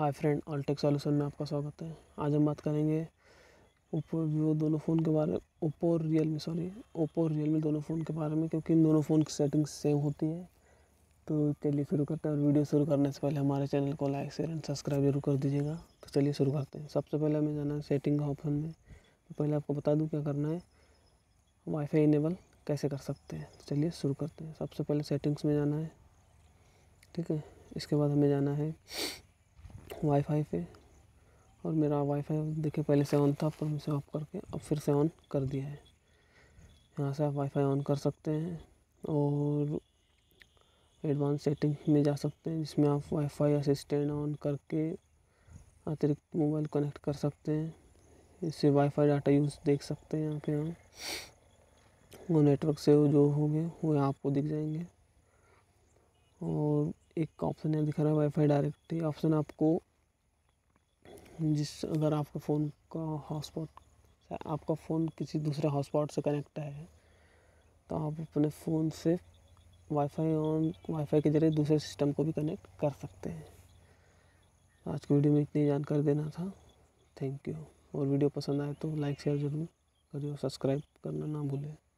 hi friend ऑल्टेक solution में आपका स्वागत है आज हम बात करेंगे ओप्पो वीवो दोनों फ़ोन के बारे में ओप्पो और रियल मी सॉरी ओप्पो और रियल मी दोनों फ़ोन के बारे में क्योंकि इन दोनों फ़ोन की सेटिंग सेम होती है तो चलिए शुरू करते हैं और वीडियो शुरू करने से पहले हमारे चैनल को लाइक शेयर एंड सब्सक्राइब जरूर कर दीजिएगा तो चलिए शुरू करते हैं सबसे पहले हमें जाना है सेटिंग ऑप्शन में तो पहले आपको बता दूँ क्या करना है वाईफाई इनेबल कैसे कर सकते हैं तो चलिए शुरू करते हैं सबसे पहले सेटिंग्स में जाना है ठीक है इसके बाद हमें जाना है वाईफाई पे और मेरा वाईफाई देखिए पहले से ऑन था पर मुझसे ऑफ करके अब फिर से ऑन कर दिया है यहाँ से आप वाईफाई ऑन कर सकते हैं और एडवांस सेटिंग में जा सकते हैं जिसमें आप वाईफाई असिस्टेंट ऑन करके अतिरिक्त मोबाइल कनेक्ट कर सकते हैं इससे वाईफाई डाटा यूज़ देख सकते हैं यहाँ पे हम वो नेटवर्क से जो होंगे वो आपको दिख जाएंगे और एक ऑप्शन यहाँ दिख रहा है वाईफाई डायरेक्ट ये ऑप्शन आपको जिस अगर आपका फ़ोन का हॉटस्पॉट आपका फ़ोन किसी दूसरे हॉटस्पॉट से कनेक्ट है तो आप अपने फ़ोन से वाईफाई ऑन वाईफाई के ज़रिए दूसरे सिस्टम को भी कनेक्ट कर सकते हैं आज की वीडियो में इतनी जानकारी देना था थैंक यू और वीडियो पसंद आए तो लाइक शेयर ज़रूर करिए और सब्सक्राइब करना ना भूलें